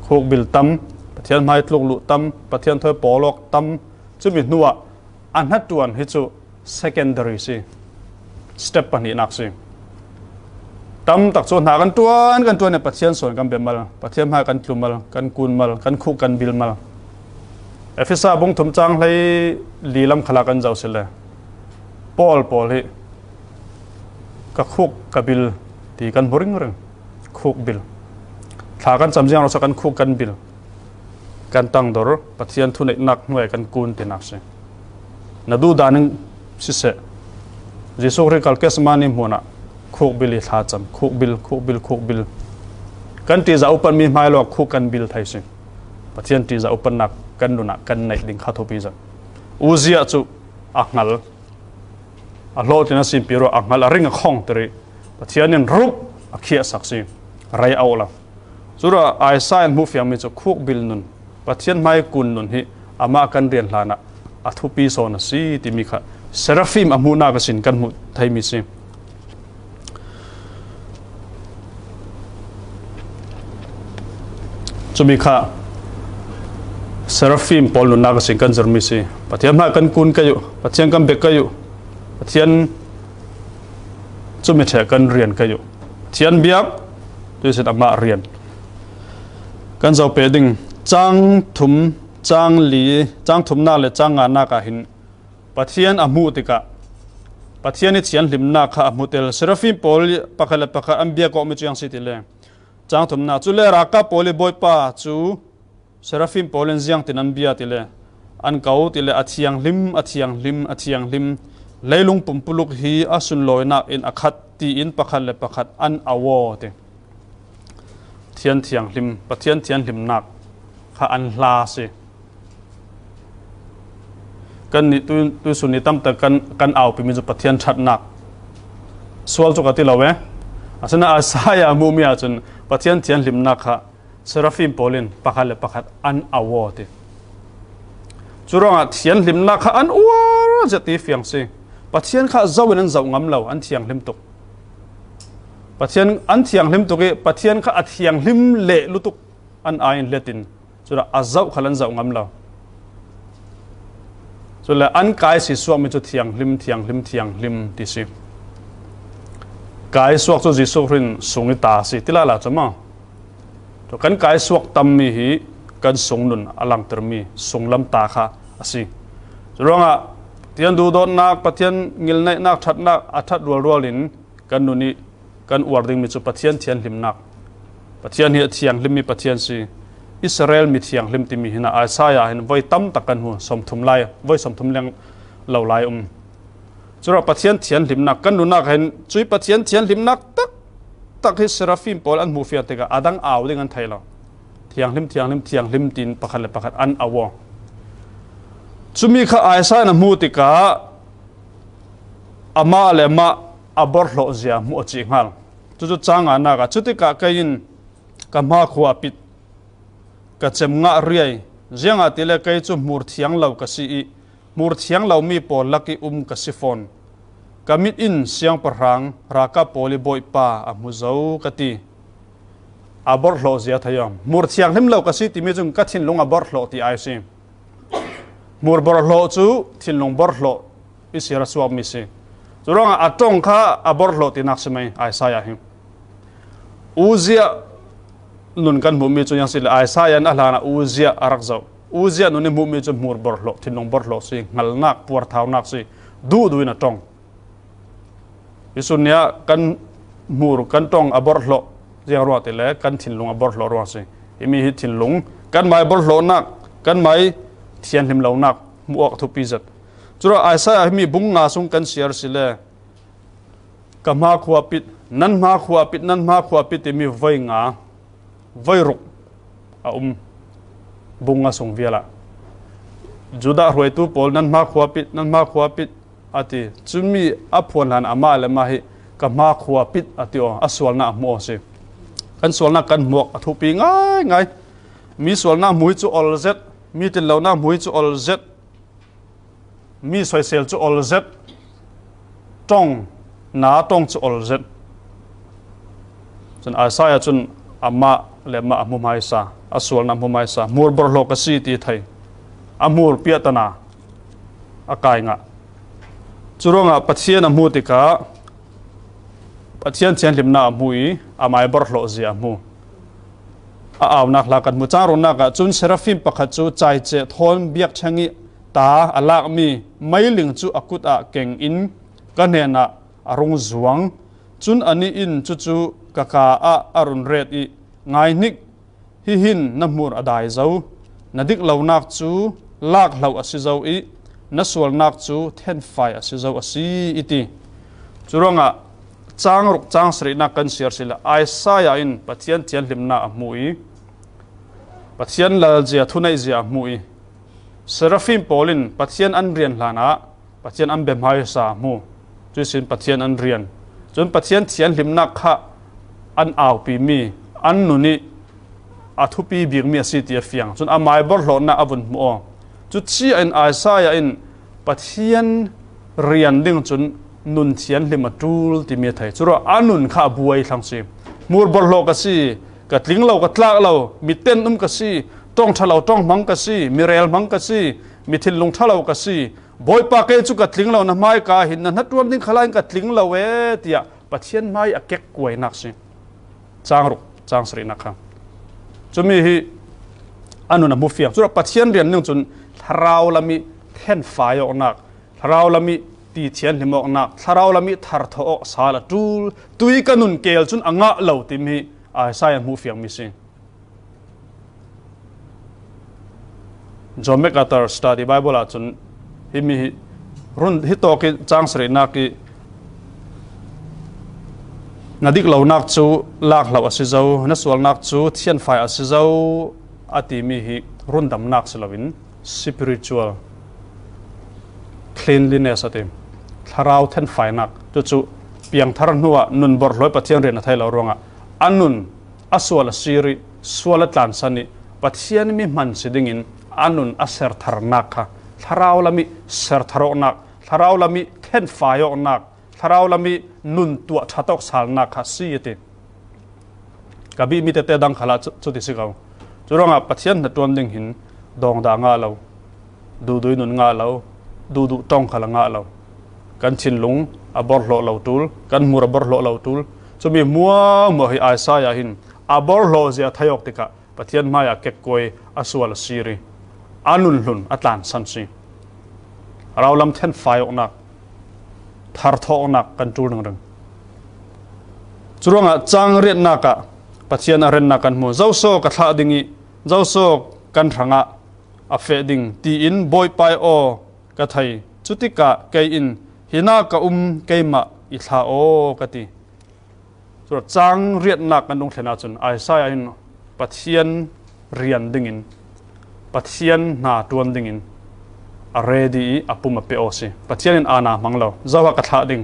ครุกบิลตั้มปจเจียนไม่ลูกลุตั้มปจเจียนเอปอลอกตั้มุมิหนัวอันหัดจวนฮิจู secondary สิ step ปนี้นักสิตั้มตักส่วนหากันตัวกันตัวเนี่ยปจเจียนส่วนกันเบมัลปจเจียนหากันจุ่มมลกันกุนมาลกันคู่กันบิลมาลเอฟิซาบงถมจังให้ลีลำขลากันเจ้าเสร็จเลยปอลปอลกคุกกบิลตีกันบริงเริงคุกบิลถ้ากันสำเียงเราสักกันคุกกันบิลกันตั้งดอร์ปัจเจียนทุนนักหน่วยกันกูนตินักเสนัดูด้านนึงสิเสจยิสุริกัลเกสมานิมัวนักคุกบิลท่าจำคุกบิลคุกบิลคุกบิลกันตีจะอุปนิมัยหลอกคุกกันบิลไทยเสิปัจเจียนตีจะอุปนักกันดูนักกันในดิ่งคาทบีจังอุจิยะจุอักนัลอัลลอฮ์ที่น่นสิปีรู้อางกัละริงา้องตรีปัจจัยนี้รุกอาเคียสักสิไรเอาละสุราไอซายมูฟอามิจะคุกบิลนุนปัจเจัยไม่กุนนุนฮิอามากันเรียนลานะอัทุปีโซนสิที่มิค่ะเซราฟิมอมูนากสินกันมุทัยมิสิจะมิค่ะเซราฟิมปอลนุนากสินกันจรมิสิปัจเจัยไม่กันกุนกันอยู่ปัจเจัยกันเบกกันอยู่เทียนจุมิเชกันเรียนกันอยู่เทียนเบียกด้วยสิทธมาเรียนกันจาเปดิ่งจัางถุมจัางลีจัางถุมนาเลยจัางงานนากาหินปะเทียนอมูติกะปะเทียนนี่เทียนลิมนาคาอมูเตลเซราฟิมโพลปะคลปะคอันเบียก็ไม่จังสิติเลจัางถุมนาจุเลรักกะโพลบอยป้าจูเซราฟิมโพลนจียงตินันเบียติเลอันเก่าติเลอัเทียงลิมอัเทียงลิมอัเทียงลิมลยลุงปุ่มปลุกฮีอาสุนลอยนักอินอคัดตีอินประคัดและประคัดอันอาวอเตเทียนเทียงหิมปะเทียนเทียนหิมนักข้าอันลาสิกันนี่ตุยตุยสุนิตัมแต่กันกันเอาไปมีจุปะเทียนชัดนักส่วนจุกติเราเวอาสนะอาศัยอามูมีอาจุนปะเทียนเทียนหิมนักข้าเซราฟิมโพลินประคัดและประคัดอันอาวอเตจุรงอาเทียนหิมนักข้าอันอัวจะตีเฟียงสิ pathian kha zawin an zau ngam lo an thiang hlim tuk pathian an thiang hlim tuk e pathian kha athiang hlim le lutuk an ain letin chura azau khalan zau ngam lo so la an kai si suak mi chu thiang hlim thiang hlim thiang hlim ti si kai suak chu jisu hrin sungi ta si tila la chama to kan kai suak tam mi hi kan sung nun alang termi sung lam ta kha asi รองอ่ะทียนดูโดนนักปะเทียนเงินในนักชัดนักอัฐดรลวรัวลินกันนุนีกันอวดดิงมีจุปะเทียนเทียนลิมนักปะเทียนเฮียเทียงลิมมีปะเทียนสีอิสราเอลมีเทียงลิมติมีหินาอาซายาเห็นไว้ตั้มตะกันหัวสมทุมไลไว้สมทุมเลี้ยงเหล่าไลอมจุรปะเทียนเทียนลิมนักกันนุนักเห็นจุยปะเทียนเทียนลิมนักตักตักให้เสราฟิมปอลอันมูฟิอาติกาอาดังอาวดิงันไทยเราเทียงลิมเทียงลิมเทียงลิมตินปะขันเลยปะขันอันอาวอชุมีข้าไอซานะมูติกาอามาเลมาอบอร์โลเซียมูจิงฮัลจุดจางอานนักจุติกาเกินกามาขวาปิดกาเจมงะเรียเัียงอาติเลเกยจุมูร์ทียงเหล่ากษีมูร์ทียงเหล่ามีปอลักอุมกษิฟอนกามิดอินเสียงปรังรากาโพลิบอยปาอมุเจ้ากตีอบอร์โลเซียทยอมมูร์ทียงเล่มเหล่ากษีติมีจุนกัทินลงอบอร์โลทีไอซี mur bor lo chu thil long bor lo i suy âm mi se zurong à tong kha à bờ lo ti nak xem ai sa ya him uzia nun kan mu mi chu yang sil ai sa anh là lana uzia arak zau uzia nun mu mi chu mur bor lo thil long bor lo si ngal nak puar thau nak si du du na dụ isunya kan mur kan tong à bờ lo riang ruột thì le kan thil long à bờ lo ruột si imi hit thil long kan mai bờ lo nak kan mai thiền him lâu nạc muộc thu pi giật chỗ đó ai sai mi bung ngà sung cần siar lệ, cầm ha khua pit nan ha khua pit nan ha khua pit thì mi vây ngà vây rục à um bung ngà sung vía la đã huay tu pol nan ha khua pit nan ha khua pit à ati chúng mi apuan lan ama le ma hi cầm ha khua pit à ati o aswal na mo si kan swal na kan muộc thu pi ngay ngay mi swal na mui chu olzet mi tin lo na mui chu all z mi soi sel chu all z tong na tong chu all z chun asaya chun ama lema amumai sa aswal na amumai sa mur bor lo ka si ti thai amur pia tana akai nga churonga pathian amu tika pathian chen limna amui amai bor lo zia amu Ah a aw nak la kan mu chang ron nak chun serafim pakhat chu chai che thon biak changi ta alak mi mailing chu akut a ah keng in ka ne na arung zuang chun ani in chu chu ka ka a arun ret i ngai nik hi hin na mur adai zo na dik lo nak chu lak lo asi zo i na sual nak chu ten fai asi zo asi iti churonga ah จางรุกจางสรีนักันเสียสิละไอซายาอินปัจเจียนเทียนลิมนาอมุยปัจเจียนลาเจียทุนไอเจียมุยเซราฟิมโพลินปัจเจียนอันเรียนลานะปัจเจียนอันเบมไฮซามูจุสินปัจเจียนอันเรียนจนปัจเจียนเทียนลิมนาคขะอันเอาปีมีอันนุนีอาทุปีบีงมีสิทธิ์เฟียงจนอามายบอลหลอนนะอวุนมัวจุดชี้อินไอซายาอินปัจเจียนเรียนดิ่งจนนุนเชียนลิมาทูลที่เมีไทยจุรอานุนข้าบวยทังสิมูร์บอลโลกสีกัดลิงเรากัดลากเรามีเต้นนุ่มกสีต้องทะเลาต้องมังกสีมีเรลมังกสีมีทิลลงทะเลากสีบอยปากเกจุกัดลิงเราหน้าไม้กาหินนั้นตัวนี้ขลังกัดลิงเราเวทียปัจเจียนไม้อเก็กกวยนักสิจางรุกจางสรินักฮรับจะมีอันนั้นมุฟียจุรปัจเจียนเรียนนึงจนเราละมีเท่นฝ่ายออกนัก เราละมี ti thian hlimok na thlarau lami thar tho o sala tul tui kanun kel chun anga lo ti mi a sai an mu fiang mi sing John MacArthur study Bible a chun hi mi run hi to ki chang sri na ki nadik lo nak chu lak lo asi zo na sual nak chu thian fai asi zo ati mi hi run dam nak slawin spiritual cleanliness atim ทราวเทนไฟนัก จุจุเปียงทารนัวนุนบอร์ลอยปะเทียนเรียนไทยเรารวงอ่ะอันนุนอสวลซีริ สวลตานสันนิปะเทียนมีมันสิดิ่งินอันนุนอเสรทารนักค่ะทราวละมีเสรทารนักทาราวละมีเทนไฟออกนักทาราวละมีนุนตัวชาตอกสารนักค่ะสี่ติกบีมีเต่เตดังขลาจุติสิเขาจุรองอ่ะปะเทียนตัวนึงหิน ดองดางาเรา ดูดูนุนงาเราดูดูจ้องขลังงาเรา kan chin lung abor bor lo lo tul kan mur a bor lo lo tul chumi mua mo hi aisaya hin abor bor lo zia thayok tika pathian maya kek koi aswal siri anun hun atlan san si raulam then fai ok nak thar tho ok nak kan tur nang rang churanga chang ret na ka pathian a ren na kan mu zau so ka thla dingi zau so kan ranga a fe ding ti in boy pai o ka thai chutika kai in ทีน่ากอุ้มเกมะอิทาโอกติสุดจังเรียนหนักกันตรงเทนาจนไอาใย่น้ปัจเจียนเรียนดิ่งินปัจเจียนหนาตวนดิ่งินอะไรดีอปุ่มเปโอซีปัจเจียนอานามังเลวจาวากัทาดิ่ง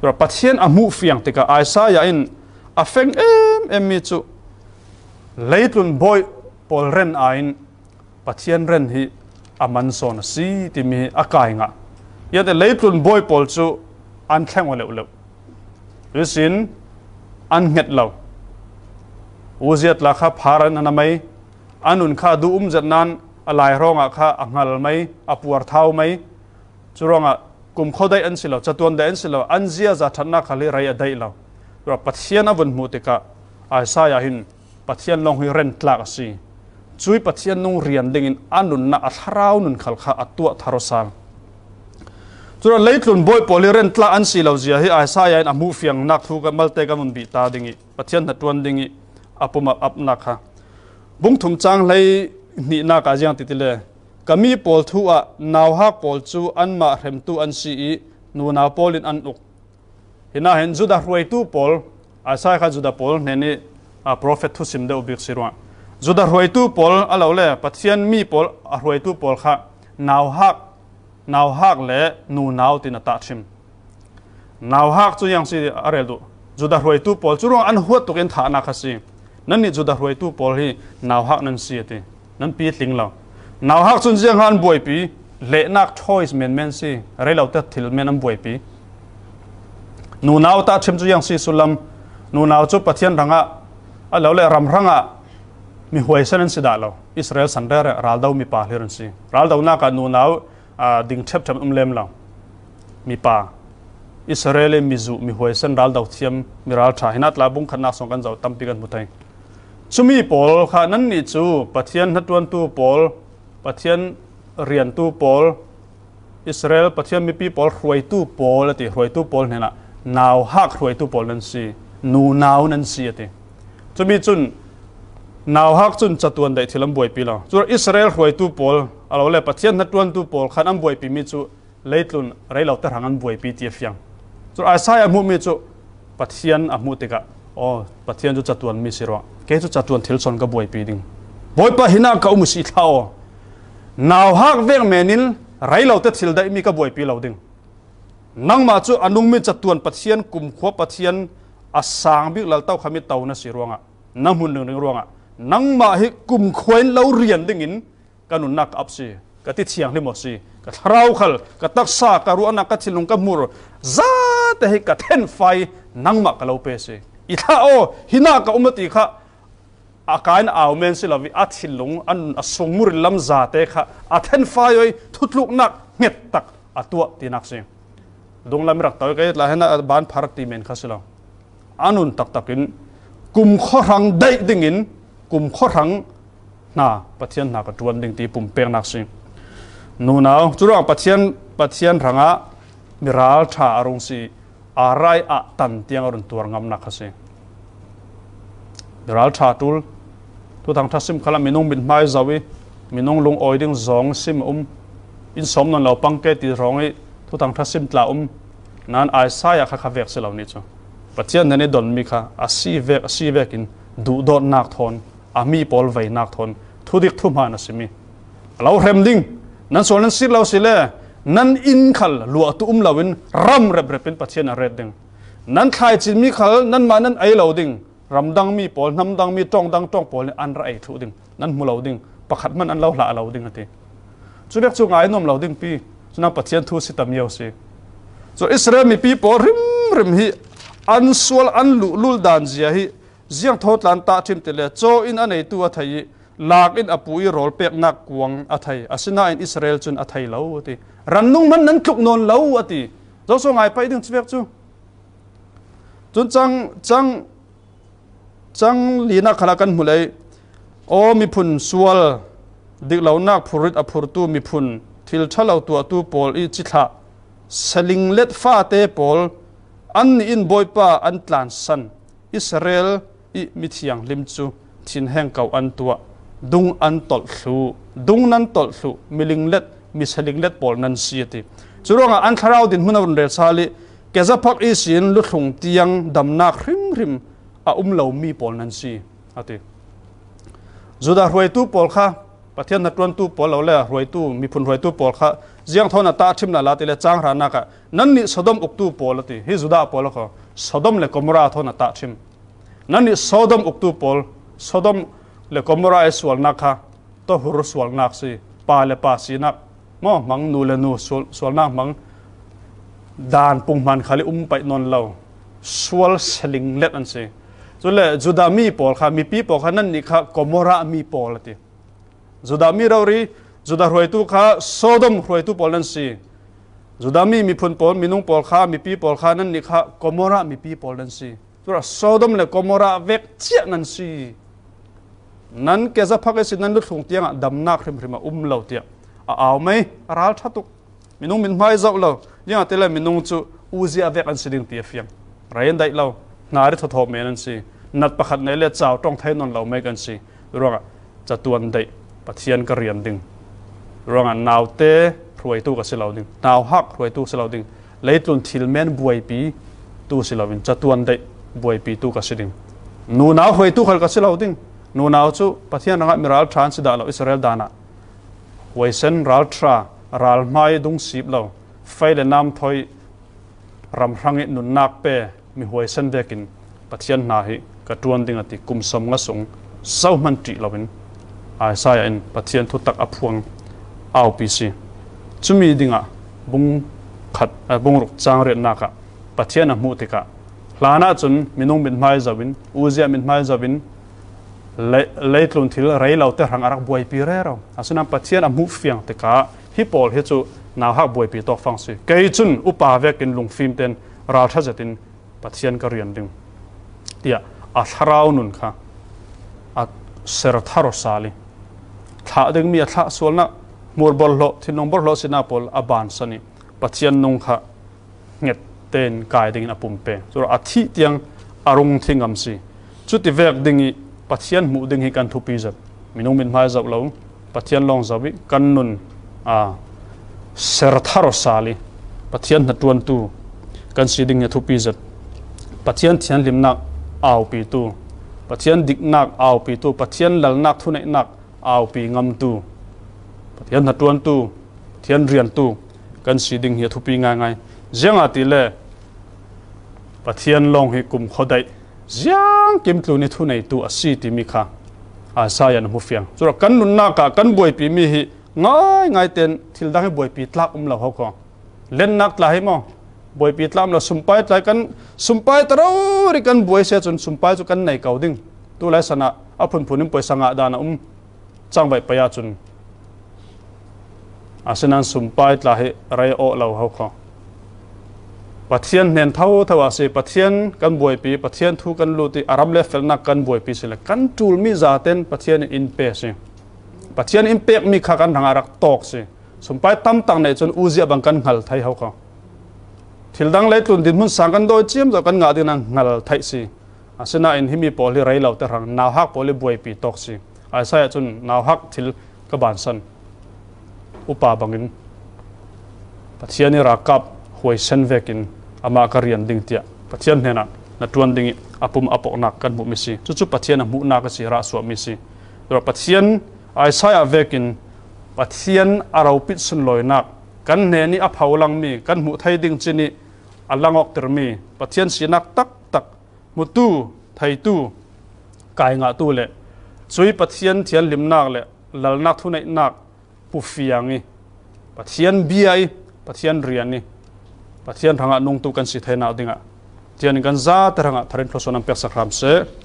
สุดปัจเจียนอะมูฟียงติกาไอาใย่นอ้อเฟงเอ็มเอ็มมิจูเลตุนบอยปอลเรนไอ้ปัจเจียนเรนฮีอามันโซนซีที่มีอากายงะยังแต่เลยทุนบอยปอลจูอันแข็งวันเลวเลวรู้สินอันเงียบเลวอุจิตรข้าพารันนันไหมอันนุนข้าดูอุ้มจัดนั้นอะไรร้องอ่ะข้าอังหารไหม่อปวร์เท้าไหม่จุร้องกุมข้อได้อันสิเลวจตุวันได้อันสิเลวอันเสียจัดนักขลิไรได้เลวเราปัจเจียนวันมุติกะอาศัยหินปัจเจียนลงหิรันตลักสีช่วยปัจเจียนนุ่งเรียนดึงอันนุนน่กอัศราวนุนขลข้าอตัวทารุสังจระเลี้ยนบอยอลเรนตลาอันสีลาเสียให้อาัยอันมูฟียงนักทูกมัลเตกมันบีตาดิ่งปัจจัยน้ตัวดิ่งอปูมาอับนักฮะบุ้งทุ่มจางเลยนี่นักอาจารย์ติดเลยก็มีพอลทูอ่ะนาวฮักอลจูอันมาเริ่มตัวอันสีนูนาพอลินอันอุกเห็นไหมจุดารวยตูพอลไอาัยขาจุดารปลเนี่ยนี่อ่าพระเฟทุสิมเดอบิกสิรวะจุดารวยตูพอลอะไรเลยปัจจัยนมีอลรวยตูพอลฮะน่าวฮักนาวฮักเละนูนาวตินตัดชิมนาวฮักจุยังสิอะไรดูจุดารวยตู้พอลจุรองอันหัวตุกินฐานะขั้สินั่นนี่จุดารวยตู้พอลที่นาวฮักนั่นเสียตินั่นปีติงเรานาวฮักจุนเสียงฮันบวยปีเละนักช้อยส์เมนเมนสิอะไรเราตัทิลเมนอันบวยปีนูนาวตัดชิมจุยังสิสุลัมนูนาวจุปะเทียนรังอ่ะอันเราเลยรำรังอ่ะมีหวยเส้นสิดาล้วอิสราเอลสันเดอร์รัลดาวมีปาเฮรันสิรัลดาวนักนูนาวดิ่งเชฟจำอุ้มเลมเรามีป่าอิสราเอลมีจูมีหวยเส้นรัลดาวเทียมมีรัลชาหินัดลาบุงขนาดสองกันเจ้าตั้มปีกันมุทัยซูมีปอลค่ะนั่นนี่จูปะเทียนทัดวันตูปอลปะเทียนเรียนตูปอลอิสราเอลปะเทียนมีปีปอลรวยตูปอลติรวยตูปอลเนี่ยนะนาวฮักรวยตูปอลนั่นสินูนาวนั่นสิอติจะมีจุนนาวฮักจุนจัตวนได้ที่ลำบวยปีลราจุนอิสราเอลรวยตูปอลเราเลยปัจเจียนนัดวนตูปอลขันอันบวยปีมิตสุเลยตุนไรเหล่าตระหงันบวยปีทียฟยังสุดอาศัยอันมุมิตสุปัจเจียนอันมุติกะโอ้ปัจเจียนจุดจัตวนมิสิรวะเกิดจุดจัตวนทิลซอนกับบวยปีดิ้งบวยปะหินาเขาอุ้มสิทาวน่าวฮักเวงแมนิลไรเราเตทิลได้มีกับบวยปีเหล่าดิ้งนังมาจุอันุงมิจัตวนปัจเจียนกุมขวบปัจเจียนอาสังบิลเต้าขมิเต้านะสิรวงะนั่งหุ่นหนึ่งหนึ่งรวงะนั่งมาให้กุมขวัญเราเรียนดิ่งอินกันุนักอับซีกติดเชียงนี่มดสีกทราวขลกตักษากรุอนักกทิลุงกับมุร์ซาแต่ให้กเทนไฟนังมักเราเปสีอีทาโอหินากอุมติคะอาการอาเมนสิลาวิอัทิลุงอันสงมุรลำซาเตค่ะอัเทนไฟไว้ทุลุกนักเงตยตักอตัวตีนักสิดงลาำรักตัวก็ยังลาเห็นบานพาร์ตีเมนขาสิลาอันนุนตักตักินกุมข้อรังได้ดิ่งินกุมข้อรังน่ะปัจเจียนนักจวนดึงตีปุ่มเปียงนักสิงนู่นเอาจุดรองปัจเจียนปัจเจียนรังะมิราลชาอรุณสีอะไรอะตันเตียงอรุณตัวงามนักสิมิราลชาตุลตัวทางทัศน์สิมขลังมินุ่งบินไม้จาวิมินุ่งลงออยดึงสองสิมอุ้มอินสมนันเราปังเกตีร้องไอ้ทุตางทัศน์สิตลาอุ้มนั้นไอ้สายข้าข้าเวกสิเหล่านี้จ้ะปัจเจียนนั่นดอนมีค่ะอาศีเวกอาศีเวกินดูดอนนักทนอามีปอลไว้นักทนุดิกทุมานะสิมีเราเรมดิงนั้นส่วนนั้นสิเราสิเลนั้นอินขัลลัวตุอุมลาวินรำเรบเรเป็นปัจเจนอะรดดิงนั้นใครจิมีขัลนั้นมานั้นไอเราดิงรำดังมีปอลน้ำดังมีจ้องดังจ้องปอลอันไรทุดิงนั้นมูเราดิงประคัดมันอันเราละเราดิงอ่ะทีจุดแรกจุดไงนมเราดิงปีจุดนั้นปัจเจนทุสิตามเยาวสิจุดอิสราเอลมีปีปอลริมริมฮีอันสวลอันลุลุลดานเจียฮีเสียงทอดลันตาทิมเตเลโจอินอันไอตัวไทยลากอินอปุยรอลเปยกนักกวงอัไัยอาินาอินอิสราเอลจนอัไัยเลาวติรันนุ่งมันนั้นคุกนนเลาวติเจ้าส่งไงไปดึงสเปกจูจนจังจังจังลีนักขลักันหมดเลยโอ้มีพุนสวลดิกเหล่านักผู้ริดอภุรตูมีพุนทิลชะเหล่าตัวตูปอลอีจิตละสลิงเล็ดฟ้าเตปอลอันอินบอยป้าอันตลานสันอิสราเอลอีมิทียงลิมจูทินแห่งเก่าอันตัวดุงอันตลสูดุงนั้นตลสูมิลิงเล็ดมิสลิงเล็ดปอลนั้นเสียทีจุดรงอันทราวดินมุนวันเรซาลีแกจะพักอีสินลุกหงทตียงดำนักริมริมอาอุ้มเหล่ามีปอลนั้นเสียอาทิจุดารวยตู้ปอลค่ะประเทศนักรวนตู้ปอลเราเล่รวยตู้มีพุนรวยตู้ปอลค่ะเสียงทอนตาชิมนาลาติเลจ้างรานักนั่นนี่สดมอุกตู้ปอลติฮิจุดาปอลค่ะสดมเลกมราทอนตาชิมนั่นนี่สดมอุกตู้ปอลสดมเลกมราสวลนักฮะตัวหุรสวลนักสิปาเลปาสีนักมอมังนูเลนูสวลนักมังดานปุ่มมันขลิอุ้มไปนอนเลาสวลสลิงเล็ดอันสิจุเลจุดามีปอลค่ะมีปีปอลค่ะนั่นนี่ค่ะกมรามีปอลติจุดามีเรารีจุดารวยตุค่ะโซดมรวยตุปอลนั่นสิจุดามีมีพุนปอลมีนุ่งปอลค่ะมีปีปอลค่ะนั่นนี่ค่ะกมรามีปีปอลนั่นสิตัวโซดมเลกมราเวกเจียนั่นสินั้นเกจะพักสินั้นลุกสงเตียงดำนักริมริมอุ้มเราเตียงเอาไหมรัลทัตุกมินุงมินไม่เจเาเ่ายังเตลมินุงจูอูจีอาเวกันสิ่งเตียฟียงไรนได้เ่านาริททอมเมนันสินัดประคัดในเลือดเจ้าต้องไทยนนเล่าไม่กันสิร่วงจะตวนได้ปะเทียนกระเรียนดึงร่วงนาวเตะรวยตู้กับสิเล่าดึงนาวฮักรวยตู้สิเล่าดึงเลยตุนทิลเมนบวยปีตู้สิเ่าดึงจะตวนได้บวยปีตู้กับสิดึงนูนาวรวยตู้ขลกับสิเ่าดึงนูนาวุูประเทศนักมิรัลทรานสิดาลอิสราเอลดานะไวเซนรัลทรารัลไม่ดุงสีบลาไฟเลนามถอยรำรังเนุนนักเปมีหวยเซนเวกินปัทยานนาฮิกระตวนดิงติกุมสมงสงเศร้ามันจีลาวินอาศัยอินปัทยานทุตักอพวงเอาปีซีจุมีดิงะบุงขัดบุงรุกจางเรียนนักะปัทยาศนมูติกะลานาจนมินุงมินไม้จาวินอูเซียมินไม้จาวินเลยตรงที่เราเราจะหงอรักบวยปีเร่ราอสุนันปัจเจียนอมุฟียงติกาฮิปอลเฮจูนาวฮักบวยปีตอกฟังสิเกยจุนอุปาเวกินลุงฟิมเต็นราชาจตินปัจเจียนกเรียนดึงเดียอัทราวนุนค่ะอัทเสรทรสาลีถ้าดึงมีถ้าส่วนนักมูลบอลโลที่นงบอลโลสินาปอลอับานสน่ปัจเจียนนงค่ะเงตเตนกายดึงอปุ่มเปจุรอาทิตย์ยังอารมณ์ทิ่งัำสิจุดที่เวกดึงอี pathian mu ding hi kan thu pi zat minung min mai zau lo pathian long zawi kan nun a ser tharo sali pathian na tuan tu kan si ding thu pi zat pathian thian lim nak au pi tu pathian dik nak au pi tu pathian lal nak thu nei nak au pi ngam tu pathian na tuan tu thian rian tu kan si ding hi thu pi nga ngai zenga ti le pathian long hi kum khodai giang kim tlu ni thu nei tu a si ti mi kha a sa yan mu fiang chura kan nun na ka kan boi pi mi hi ngai ngai ten thil dang boi pi tlak um lo ho ko len nak tla hi mo boi pi tlam um lo sumpai tlai kan sumpai taro ri kan boi se chun sumpai chu kan nei kau ding tu lai sana a phun phunim poi sanga na um chang vai paya chun asenan sumpai tla hi rai o lo ho ko ปัจเจียนเห็นเท่าทว่าสิปัจเจียนกันบวยปีปัจเจียนทุกันลูติอารับเลฟเฟลนักกันบวยปีสิเลกันจูลมีจาเตนปัจเจียนอินเปสิปัจเจียนอินเปกมีขากันทางอารักตอกสิสมไปตั้มตังในจนอุจิอยบังกันหัลไทยเขาก็าทิลดังเลยตุนดินมุนสังกันโดยเจียมจากกันงาดินังหัลไทยสิอาศนาอินหิมีโอลิไรเหล่าแต่รังนาวฮักโอลิบวยปีตอกสิอาศัยจนนาวฮักทิลกบานสันอุปาบังอินปัจเจียนนี่รักกับ huai sen vekin ama karian ding tia pathian hena na tuan ding apum apok nak kan bu misi chu chu pathian mu na ka si ra so misi ro pathian ai saya vekin pathian arau pit sun loi nak kan ne ni a phaulang mi kan mu thai ding chini alangok mi. pathian si nak tak tak mutu thai tu kai nga tu le chui pathian thial lim nak le lal na thu nak pu fiangi pathian bi ai pathian riani pathian ranga nung tu kan si thena dinga tian kan za taranga tharin thosonam pek sakram se